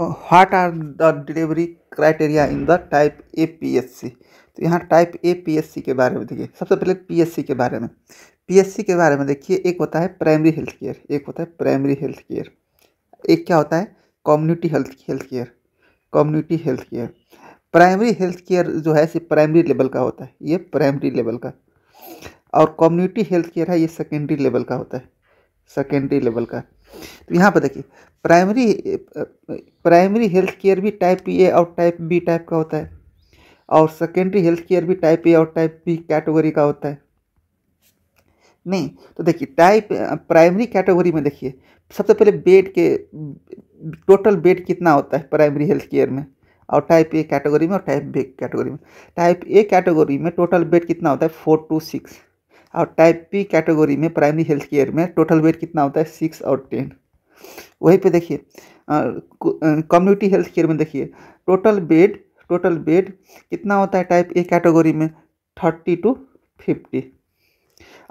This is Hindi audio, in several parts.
what are the delivery criteria in the type A P S C तो यहाँ type A P S C के बारे में देखिए सबसे पहले पी एस सी के बारे में पी एस सी के बारे में देखिए एक होता है प्राइमरी हेल्थ केयर एक होता है प्राइमरी हेल्थ केयर एक क्या होता है community health health care community health care primary health care जो है सिर्फ प्राइमरी लेवल का होता है ये प्राइमरी लेवल का और कम्युनिटी हेल्थ केयर है ये सेकेंडरी लेवल का होता है सेकेंडरी लेवल का तो यहाँ पर देखिए प्राइमरी प्राइमरी हेल्थ केयर भी टाइप ए और टाइप बी टाइप का होता है और सेकेंडरी हेल्थ केयर भी टाइप ए और टाइप बी कैटेगरी का होता है नहीं तो देखिए टाइप प्राइमरी कैटेगरी में देखिए सबसे पहले बेड के टोटल बेड कितना होता है प्राइमरी हेल्थ केयर में और टाइप ए कैटेगरी में और टाइप बी कैटेगरी में टाइप ए कैटेगरी में टोटल बेड कितना होता है फोर टू सिक्स और टाइप पी कैटेगरी में प्राइमरी हेल्थ केयर में टोटल वेट कितना होता है सिक्स और टेन वहीं पे देखिए कम्युनिटी हेल्थ केयर में देखिए टोटल बेड टोटल बेड कितना होता है टाइप ए कैटेगरी में थर्टी टू फिफ्टी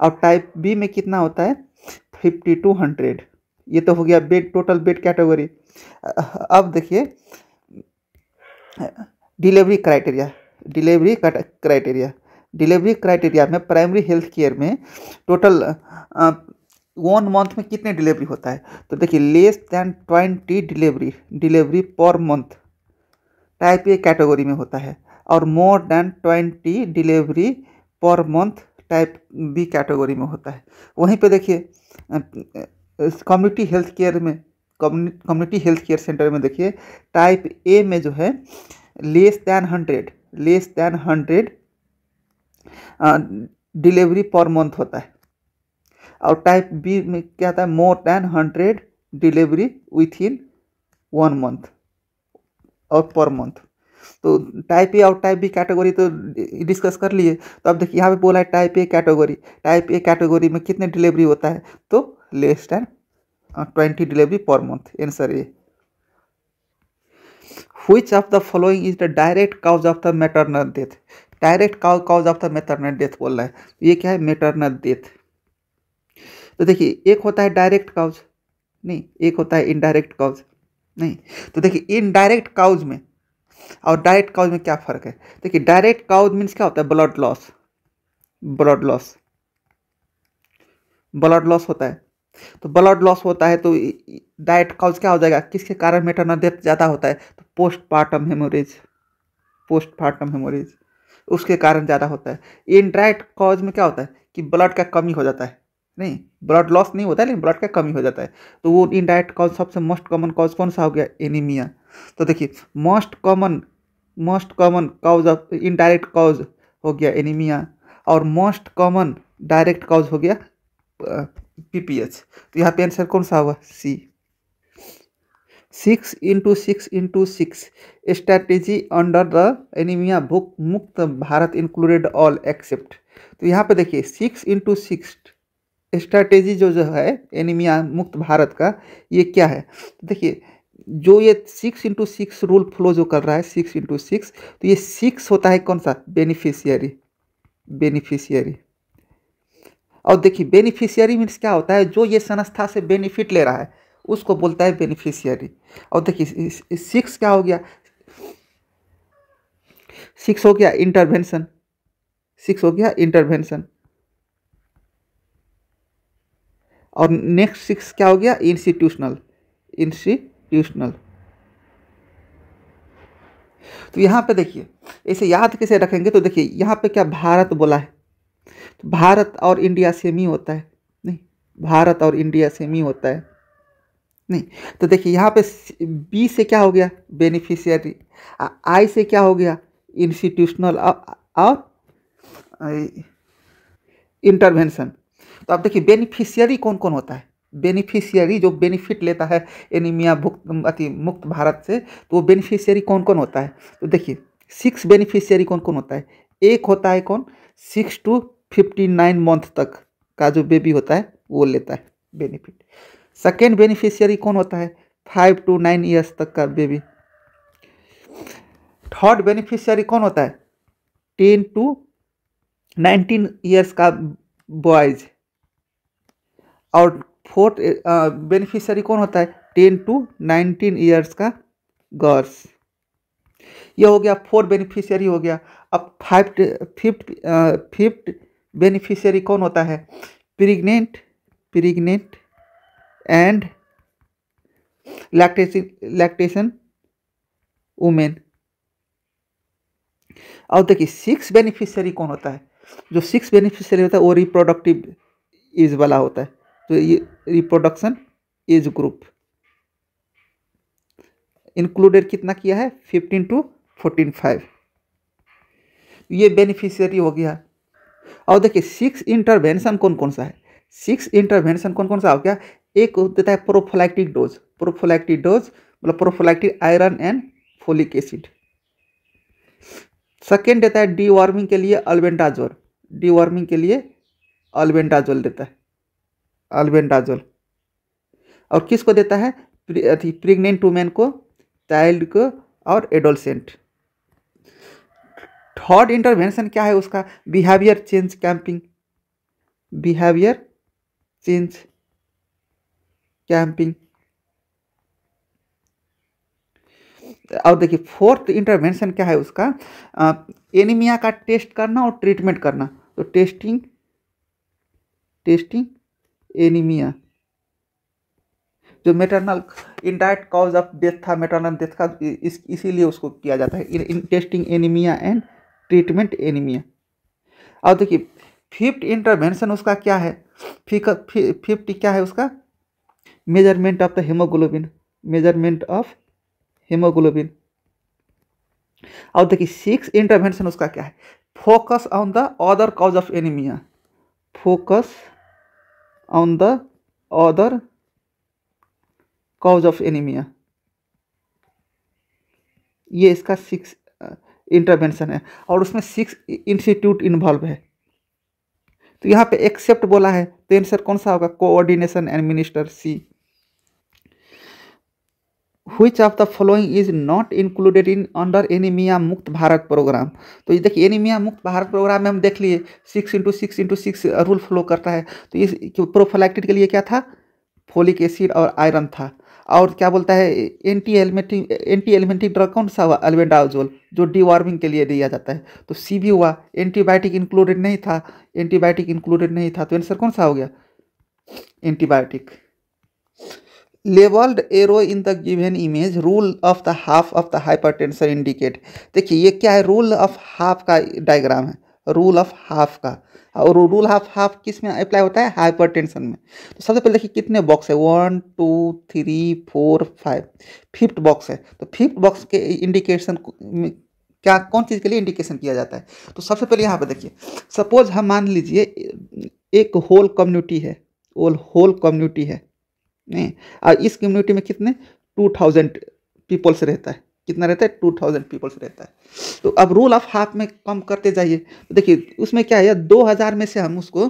और टाइप बी में कितना होता है फिफ्टी टू हंड्रेड ये तो हो गया बेड टोटल बेड कैटेगरी अब देखिए delivery criteria delivery criteria delivery criteria में प्राइमरी हेल्थ केयर में टोटल वन मंथ में कितने डिलीवरी होता है तो देखिए less than twenty delivery delivery per month type A category में होता है और more than twenty delivery per month type B category में होता है वहीं पे देखिए कम्युनिटी हेल्थ केयर में कम्युनिटी हेल्थ केयर सेंटर में देखिए टाइप ए में जो है less than hundred less than hundred delivery per month होता है और टाइप बी में क्या आता है more than hundred delivery within one month और पर मंथ तो टाइप ए और टाइप बी कैटेगरी तो डिस्कस कर लिए तो अब देखिए यहाँ पे बोला है type A category type A category में कितने डिलीवरी होता है तो less than twenty delivery per month answer A which of the following is the direct cause of the maternal death direct cause of the maternal death बोल रहा है ये क्या है मेटरनल डेथ तो देखिए एक होता है डायरेक्ट काउज नहीं एक होता है इनडायरेक्ट काउज नहीं तो देखिए इनडायरेक्ट काउज में और डायरेक्ट काउज में क्या फ़र्क है देखिए डायरेक्ट काउज मीन्स क्या होता है blood loss blood loss blood loss होता है तो ब्लड लॉस होता है तो डायरेक्ट काउज क्या हो जाएगा किसके कारण मेटरनल डेथ ज़्यादा होता है तो पोस्टमार्टम हेमोरेज पोस्टमार्टम हेमोरेज उसके कारण ज़्यादा होता है इनडायरेक्ट कॉज में क्या होता है कि ब्लड का कमी हो जाता है नहीं ब्लड लॉस नहीं होता है लेकिन ब्लड का कमी हो जाता है तो वो इनडायरेक्ट कॉज सबसे मोस्ट कॉमन कॉज कौन सा हो गया एनीमिया तो देखिए most common most common cause of indirect cause हो गया एनीमिया और मोस्ट कॉमन डायरेक्ट कॉज हो गया पीपीएच तो यहाँ पे आंसर कौन सा होगा C six into six into six strategy under the anaemia बुक Mukt Bharat included all except तो यहाँ पे देखिए सिक्स इंटू सिक्स स्ट्रैटेजी जो जो है एनीमिया मुक्त भारत का ये क्या है तो देखिए जो ये six into six rule follow जो कर रहा है सिक्स इंटू सिक्स तो ये सिक्स होता है कौन सा बेनिफिशियरी बेनिफिशियरी और देखिए बेनिफिशियरी मीन्स क्या होता है जो ये संस्था से बेनिफिट ले रहा है उसको बोलता है बेनिफिशियरी और देखिए सिक्स क्या हो गया सिक्स हो गया इंटरवेंशन सिक्स हो गया इंटरवेंशन और नेक्स्ट सिक्स क्या हो गया इंस्टीट्यूशनल इंस्टीट्यूशनल तो यहां पे देखिए ऐसे याद कैसे रखेंगे तो देखिए यहां पे क्या भारत बोला है तो भारत और इंडिया सेम ही होता है नहीं भारत और इंडिया सेम ही होता है नहीं तो देखिए यहाँ पे बी से क्या हो गया बेनिफिशियरी आई से क्या हो गया इंस्टीट्यूशनल और इंटरवेंशन तो आप देखिए बेनिफिशियरी कौन कौन होता है बेनिफिशियरी जो बेनिफिट लेता है एनीमिया भुक्त अति मुक्त भारत से तो वो बेनिफिशियरी कौन कौन होता है तो देखिए सिक्स बेनिफिशियरी कौन कौन होता है एक होता है कौन six to fifty nine month तक का जो बेबी होता है वो लेता है बेनिफिट सेकेंड बेनिफिशियरी कौन होता है फाइव टू नाइन ईयर्स तक का बेबी थर्ड बेनिफिशियरी कौन होता है टेन टू नाइनटीन ईयर्स का बॉयज और फोर्थ बेनिफिशियरी कौन होता है टेन टू नाइनटीन ईयर्स का गर्ल्स ये हो गया फोर्थ बेनिफिशियरी हो गया अब फाइव फिफ्थ फिफ्थ बेनिफिशियरी कौन होता है प्रेग्नेंट प्रेग्नेंट एंड लैक्टेसी लैक्टेशन वुमेन और देखिए सिक्स बेनिफिशियरी कौन होता है जो सिक्स बेनिफिशियरी होता है वो रिप्रोडक्टिव एज वाला होता है तो ये रिप्रोडक्शन एज ग्रुप इंक्लूडेड कितना किया है फिफ्टीन टू फोर्टीन फाइव ये बेनिफिशियरी हो गया और देखिए सिक्स इंटरवेंशन कौन कौन सा है सिक्स इंटरवेंशन कौन कौन सा हो गया एक देता है प्रोफोलैक्टिक डोज प्रोफोलैक्टिक डोज मतलब prophylactic iron and folic acid second देता है डी वार्मिंग के लिए अल्बेंडाजोल डी वार्मिंग के लिए अल्बेंडाजोल देता है अल्बेंडाजोल और किसको देता है प्रेग्नेंट वुमेन को चाइल्ड को और एडोलसेंट थर्ड इंटरवेंशन क्या है उसका behaviour change campaign behaviour change campaign और देखिए फोर्थ इंटरवेंशन क्या है उसका आ, एनीमिया का टेस्ट करना और ट्रीटमेंट करना तो टेस्टिंग टेस्टिंग एनीमिया जो maternal indirect cause of death था मेटरनल डेथ का इस, इसीलिए उसको किया जाता है इन, testing anaemia and treatment anaemia और देखिए फिफ्थ इंटरवेंशन उसका क्या है फिफ्थ क्या है उसका measurement of the hemoglobin measurement of hemoglobin और देखिए सिक्स इंटरवेंशन उसका क्या है focus on the other cause of anaemia focus on the other cause of anaemia ये इसका सिक्स इंटरवेंशन है और उसमें सिक्स इंस्टीट्यूट इन्वॉल्व है तो यहाँ पे एक्सेप्ट बोला है तो आंसर कौन सा होगा कोऑर्डिनेशन एंड मिनिस्टर सी हुई of the following is not included in under anaemia Mukt Bharat programme तो ये देखिए एनीमिया मुक्त भारत प्रोग्राम में हम देख लिए six into six into six rule follow करता है तो इस प्रोफोलैक्टिड के लिए क्या था फोलिक एसिड और आयरन था और क्या बोलता है anthelmintic anthelmintic drug कौन सा हुआ एल्बेंडाजोल जो डीवार्मिंग के लिए दिया जाता है तो सी भी हुआ एंटीबायोटिक इंक्लूडेड नहीं था एंटीबायोटिक इंक्लूडेड नहीं था तो आंसर कौन सा हो गया antibiotic labelled arrow in the given image rule of the half of the hypertension indicate देखिए ये क्या है रूल ऑफ हाफ का डायग्राम है रूल ऑफ हाफ का और रूल हाफ हाफ किस में अप्लाई होता है हाइपरटेंशन में तो सबसे पहले देखिए कितने बॉक्स है one two three four five fifth box है तो फिफ्थ बॉक्स के इंडिकेशन क्या कौन चीज़ के लिए इंडिकेशन किया जाता है तो सबसे पहले यहाँ पर देखिए सपोज हम मान लीजिए एक होल कम्युनिटी है होल कम्युनिटी है नहीं इस कम्युनिटी में कितने टू थाउजेंड पीपल्स रहता है कितना रहता है टू थाउजेंड पीपल्स रहता है तो अब रूल ऑफ हाफ में कम करते जाइए तो देखिए उसमें क्या है दो हज़ार में से हम उसको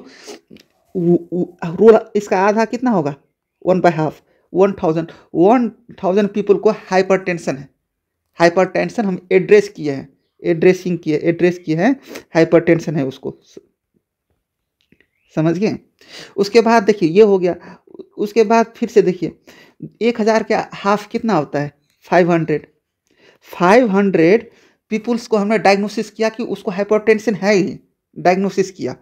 रूल इसका आधा कितना होगा one by half one thousand one thousand people को हाइपर टेंशन है हाइपर टेंशन हम एड्रेस किए हैं एड्रेसिंग किए एड्रेस किए हैं हाइपर टेंशन है उसको समझ गए उसके बाद देखिए ये हो गया उसके बाद फिर से देखिए एक हज़ार का हाफ कितना होता है five hundred five hundred peoples को हमने डायग्नोसिस किया कि उसको हाइपरटेंशन है ही डायग्नोसिस किया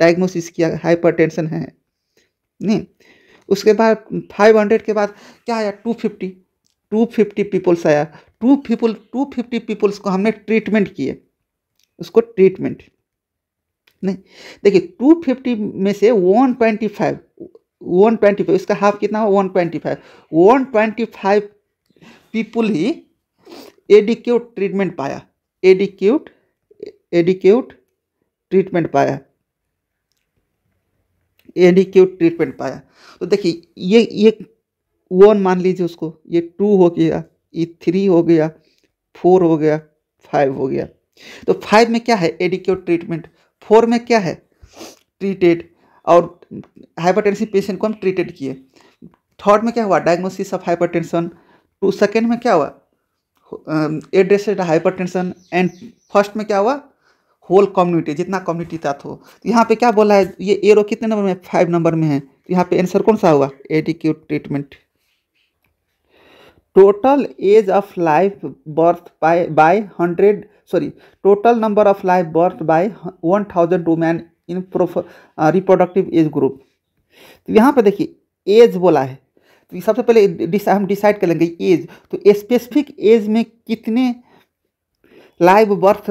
डायग्नोसिस किया हाइपरटेंशन है नहीं उसके बाद फाइव हंड्रेड के बाद क्या आया two fifty two fifty peoples आया two people two fifty peoples को हमने ट्रीटमेंट किए उसको ट्रीटमेंट नहीं देखिए टू फिफ्टी में से one twenty five one twenty five इसका हाफ कितना one twenty five one twenty five people ही एडिक्यूट ट्रीटमेंट पाया एडिक्यूट एडिक्यूट ट्रीटमेंट पाया एडिक्यूट ट्रीटमेंट पाया तो देखिए ये ये वन मान लीजिए उसको ये टू हो गया ये थ्री हो गया फोर हो गया फाइव हो गया तो फाइव में क्या है एडिक्यूट ट्रीटमेंट फोर में क्या है ट्रीटेड और हाइपरटेंसिव पेशेंट को हम ट्रीटेड किए थर्ड में क्या हुआ diagnosis of hypertension to second में क्या हुआ एड्रेसेड हाइपरटेंशन एंड फर्स्ट में क्या हुआ होल कम्युनिटी जितना कम्युनिटी था तो यहाँ पे क्या बोला है ये एरो कितने नंबर में फाइव नंबर में है तो यहाँ पे आंसर कौन सा हुआ adequate treatment total age of life birth by by hundred sorry total number of life birth by one thousand women in प्रोफ रिप्रोडक्टिव एज ग्रुप तो यहाँ पर देखिए एज बोला है तो सबसे पहले हम डिसाइड कर लेंगे एज तो स्पेसिफिक एज में कितने लाइव बर्थ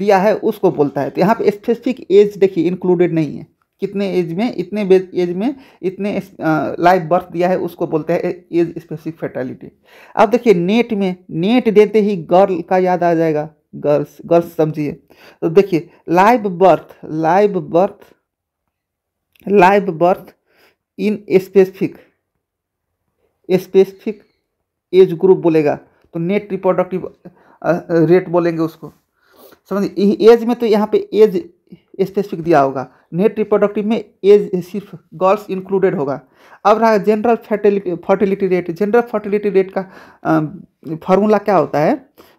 दिया है उसको बोलता है तो यहाँ पे स्पेसिफिक एज देखिए इंक्लूडेड नहीं है कितने एज में इतने एज में इतने लाइव बर्थ दिया है उसको बोलते हैं एज स्पेसिफिक फर्टेलिटी अब देखिए नेट में नेट देते ही गर्ल का याद आ जाएगा गर्ल्स गर्ल्स समझिए तो देखिए live birth live birth live birth in specific specific age group बोलेगा तो नेट रिप्रोडक्टिव रेट बोलेंगे उसको समझिए एज में तो यहाँ पे एज स्पेसिफिक दिया होगा नेट रिप्रोडक्टिव में एज सिर्फ गर्ल्स इंक्लूडेड होगा अब रहा general fertility fertility rate general fertility rate का फार्मूला क्या होता है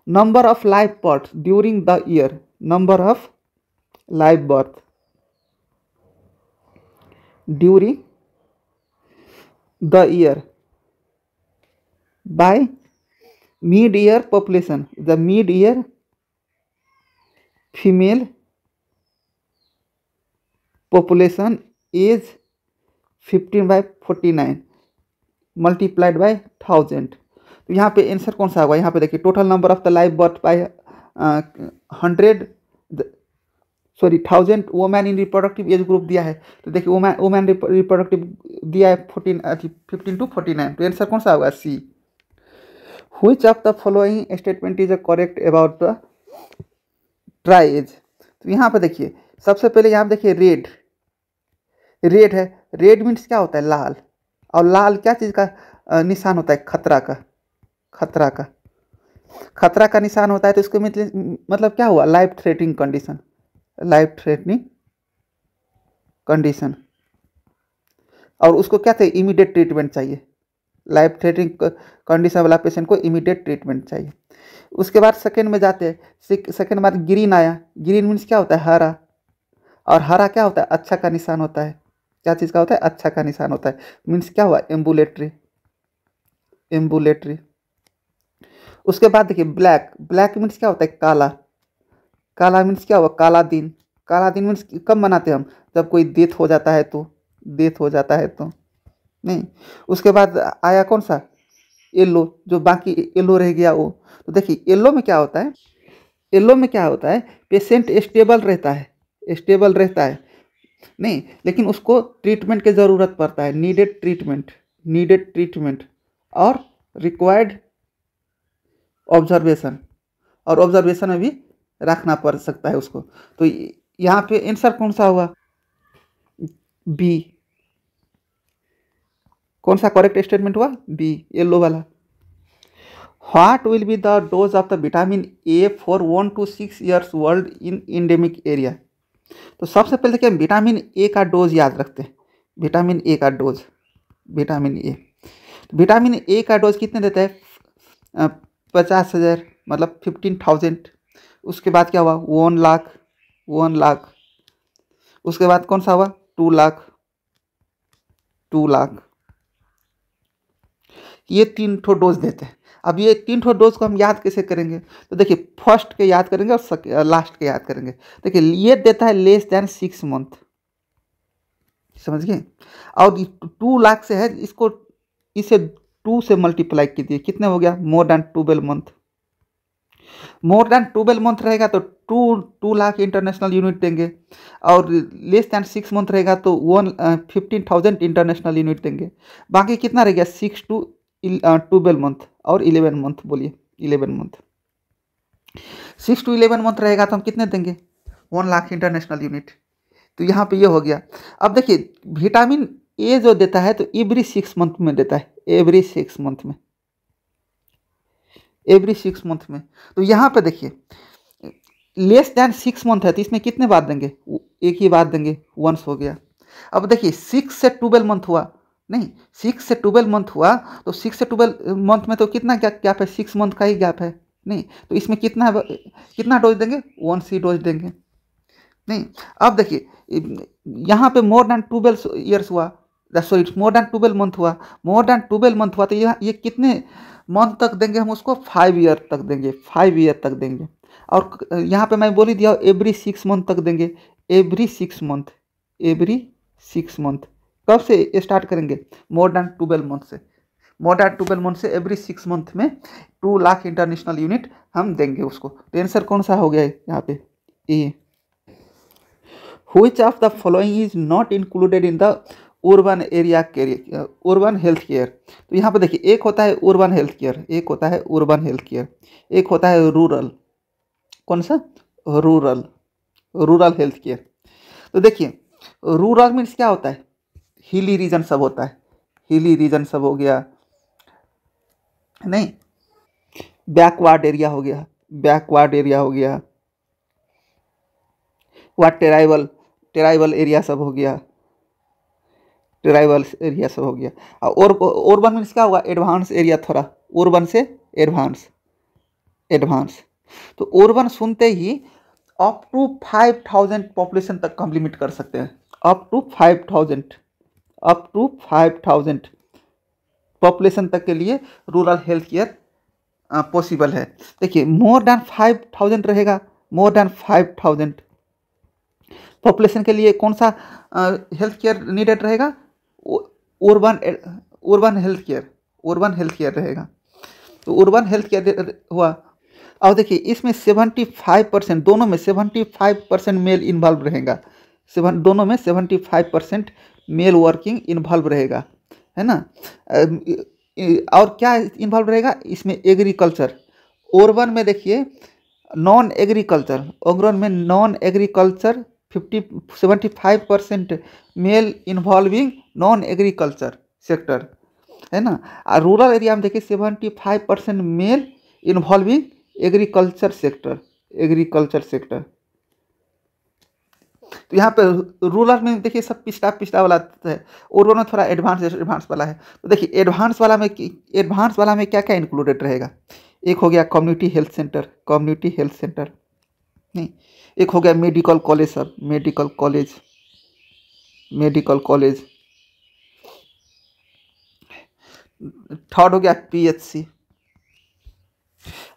number of live births during the year number of live birth during the year by mid year population the mid year female population is 15 by 49 multiplied by 1000 तो यहाँ पे आंसर कौन सा होगा यहाँ पे देखिए total number of the live birth by hundred sorry thousand women in reproductive age group दिया है तो देखिए वोमैन वोमैन रिप्रोडक्टिव दिया है fourteen fifteen to forty nine तो आंसर कौन सा होगा C which of the following statement is a correct about the age तो यहाँ पे देखिए सबसे पहले यहाँ पे देखिए रेड रेड है रेड मीन्स क्या होता है लाल और लाल क्या चीज़ का uh, निशान होता है खतरा का खतरा का खतरा का निशान होता है तो इसको मतलब क्या हुआ life threatening condition life threatening condition और उसको क्या चाहिए इमीडिएट ट्रीटमेंट चाहिए लाइफ थ्रेटनिंग कंडीशन वाला पेशेंट को इमीडिएट ट्रीटमेंट चाहिए उसके बाद सेकेंड में जाते हैं सेकेंड बाद ग्रीन आया ग्रीन मीन्स क्या होता है हरा और हरा क्या होता है अच्छा का निशान होता है क्या चीज़ का होता है अच्छा का निशान होता है मीन्स क्या हुआ एम्बुलेटरी एम्बुलेटरी उसके बाद देखिए ब्लैक ब्लैक मीन्स क्या होता है काला काला मीन्स क्या हुआ काला दिन काला दिन मीन्स कब मनाते हम जब कोई डेथ हो जाता है तो डेथ हो जाता है तो नहीं उसके बाद आया कौन सा येल्लो जो बाकी येल्लो रह गया वो तो देखिए येल्लो में क्या होता है येलो में क्या होता है पेशेंट स्टेबल रहता है स्टेबल रहता है नहीं लेकिन उसको ट्रीटमेंट की ज़रूरत पड़ता है नीडेड ट्रीटमेंट नीडेड ट्रीटमेंट और रिक्वायर्ड ऑब्जर्वेशन और ऑब्जर्वेशन में भी रखना पड़ सकता है उसको तो यहाँ पे आंसर कौन सा हुआ बी कौन सा करेक्ट स्टेटमेंट हुआ बी येलो वाला what will be the dose of the vitamin A for one to six years world in endemic area तो सबसे पहले क्या विटामिन ए का डोज याद रखते हैं विटामिन ए का dose vitamin A vitamin A का डोज कितने देते हैं पचास हज़ार मतलब फिफ्टीन थाउजेंड उसके बाद क्या हुआ वन लाख वन लाख उसके बाद कौन सा हुआ टू लाख टू लाख ये तीन ठो डोज देते हैं अब ये तीन ठो डोज को हम याद कैसे करेंगे तो देखिए फर्स्ट के याद करेंगे और लास्ट के याद करेंगे देखिए ये देता है लेस देन सिक्स मंथ समझ गए और टू लाख से है इसको इसे टू से मल्टीप्लाई कीजिए कितने हो गया more than twelve month more than twelve month रहेगा तो two two lakh international unit देंगे और लेस देन सिक्स मंथ रहेगा तो one fifteen thousand international unit देंगे बाकी कितना रहेगा सिक्स टू ट्वेल्व मंथ और इलेवन मंथ बोलिए eleven month six to eleven month रहेगा तो हम कितने देंगे वन लाख इंटरनेशनल यूनिट तो यहाँ पे ये यह हो गया अब देखिए विटामिन ए जो देता है तो एवरी सिक्स मंथ में देता है एवरी सिक्स मंथ में एवरी सिक्स मंथ में तो यहाँ पे देखिए लेस देन सिक्स मंथ है तो इसमें कितने बात देंगे एक ही बात देंगे वंस हो गया अब देखिए सिक्स से ट्वेल्व मंथ हुआ नहीं सिक्स से ट्वेल्व मंथ हुआ तो सिक्स से ट्वेल्व मंथ में तो कितना गैप है सिक्स मंथ का ही गैप है नहीं तो इसमें कितना कितना डोज देंगे वन सी डोज देंगे नहीं अब देखिए यहाँ पे मोर देन ट्वेल्व ईयर्स हुआ so it's more than twelve month हुआ मोर दैन ट्वेल्व मंथ हुआ तो ये ये कितने मंथ तक देंगे हम उसको फाइव ईयर तक देंगे फाइव ईयर तक देंगे और यहाँ पे मैं बोल ही दिया एवरी सिक्स मंथ तक देंगे every six month every six month कब से स्टार्ट करेंगे मोर देन ट्वेल्व मंथ से मोर देन ट्वेल्व मंथ से एवरी सिक्स मंथ में टू लाख इंटरनेशनल यूनिट हम देंगे उसको तो आंसर कौन सा हो गया है यहाँ पे ए which of the following is not included in the urban area के उर्बन हेल्थ केयर तो यहाँ पर देखिए एक होता है उर्बन हेल्थ केयर एक होता है उर्बन हेल्थ केयर एक होता है रूरल कौन सा रूरल रूरल हेल्थ केयर तो देखिए रूरल मीन्स क्या होता है हिली रीजन सब होता है हिली रीजन सब हो गया नहीं बैकवर्ड एरिया हो गया बैकवर्ड एरिया हो गया वह टेराइवल टेराइवल एरिया सब हो गया ट्राइवल्स एरिया सब हो गया और ओरबन मीन्स क्या होगा एडवांस एरिया थोड़ा ओरबन से एडवांस एडवांस तो ओरबन सुनते ही up to five thousand population तक हम लिमिट कर सकते हैं up to five thousand up to five thousand population तक के लिए रूरल हेल्थ केयर पॉसिबल है देखिए मोर देन फाइव थाउजेंड रहेगा more than five thousand population के लिए कौन सा हेल्थ केयर नीडेड रहेगा urban health care urban health care रहेगा तो urban हेल्थ केयर हुआ और देखिए इसमें सेवेंटी फाइव परसेंट दोनों में seventy five percent male involve रहेगा सेवन दोनों में seventy five percent male working involve रहेगा है ना और क्या इन्वॉल्व रहेगा इसमें एग्रीकल्चर ओरबन में देखिए नॉन एग्रीकल्चर ओरबन में non agriculture fifty seventy five percent male involving non agriculture sector है ना और रूरल एरिया में देखिए seventy five percent male involving agriculture sector agriculture sector तो यहाँ पे रूरल में देखिए सब पिछड़ा पिछड़ा वाला है और में थोड़ा एडवांस एडवांस वाला है तो देखिए एडवांस वाला में एडवांस वाला में क्या क्या इंक्लूडेड रहेगा एक हो गया community health centre community health centre नहीं एक हो गया medical college sir medical college medical college third हो गया पीएचसी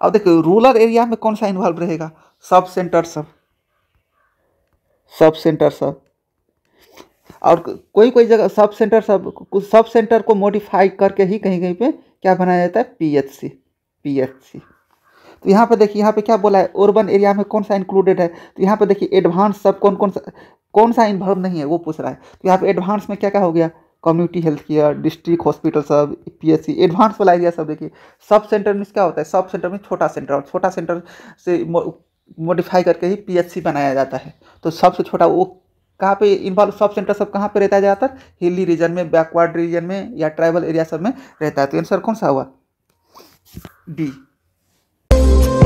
अब देखो रूरल एरिया में कौन सा इन्वॉल्व रहेगा सब सेंटर सब सब सेंटर सब और कोई कोई जगह सब सेंटर सब कुछ सब सेंटर को मॉडिफाई करके ही कहीं कहीं पे क्या बनाया जाता है पीएचसी पीएचसी तो यहाँ पे देखिए यहाँ पे क्या बोला है अर्बन एरिया में कौन सा इंक्लूडेड है तो यहाँ पे देखिए एडवांस सब कौन कौन सा कौन सा इन्वॉल्व नहीं है वो पूछ रहा है तो यहाँ पे एडवांस में क्या क्या हो गया community health care district hospital सब पी एडवांस वाला एरिया सब देखिए सब सेंटर में क्या होता है सब सेंटर में छोटा सेंटर और छोटा सेंटर से मॉडिफाई करके ही पी बनाया जाता है तो सबसे छोटा वो कहाँ पे इन्वॉल्व सब सेंटर सब कहाँ पे रहता है ज़्यादातर हिली रीजन में बैकवर्ड रीजन में या ट्राइबल एरिया सब में रहता है तो आंसर कौन सा हुआ डी